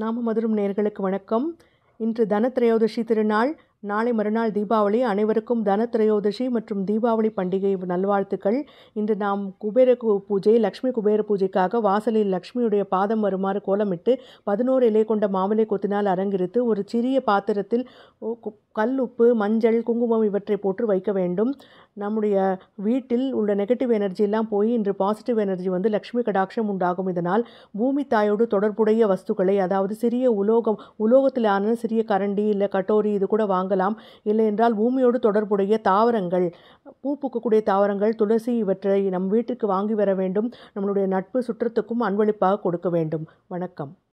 நாம மதுரும் நேர்களுக்கு வணக்கம் இன்று தனத்திரயோதசி திருநாள் நாளை மறுநாள் தீபாவளி அனைவருக்கும் தன திரையோதசி மற்றும் தீபாவளி பண்டிகை நல்வாழ்த்துக்கள் இன்று நாம் குபேர பூஜை லக்ஷ்மி குபேர பூஜைக்காக வாசலில் லக்ஷ்மியுடைய பாதம் வருமாறு கோலமிட்டு பதினோரு இலை கொண்ட மாமலை கொத்தினால் அரங்கிருத்து ஒரு சிறிய பாத்திரத்தில் கல் உப்பு மஞ்சள் குங்குமம் இவற்றை போட்டு வைக்க வேண்டும் நம்முடைய வீட்டில் உள்ள நெகட்டிவ் எனர்ஜி எல்லாம் போய் இன்று பாசிட்டிவ் எனர்ஜி வந்து லக்ஷ்மி கடாட்சம் உண்டாகும் இதனால் பூமி தாயோடு தொடர்புடைய வஸ்துக்களை அதாவது சிறிய உலோகம் உலோகத்திலான சிறிய கரண்டி இல்லை கட்டோரி இது கூட வாங்க வாங்கலாம் இல்லை என்றால் பூமியோடு தொடர்புடைய தாவரங்கள் பூ பூக்கக்கூடிய தாவரங்கள் துளசி இவற்றை நம் வீட்டிற்கு வாங்கி வர வேண்டும் நம்மளுடைய நட்பு சுற்றத்துக்கும் அன்பளிப்பாக கொடுக்க வேண்டும் வணக்கம்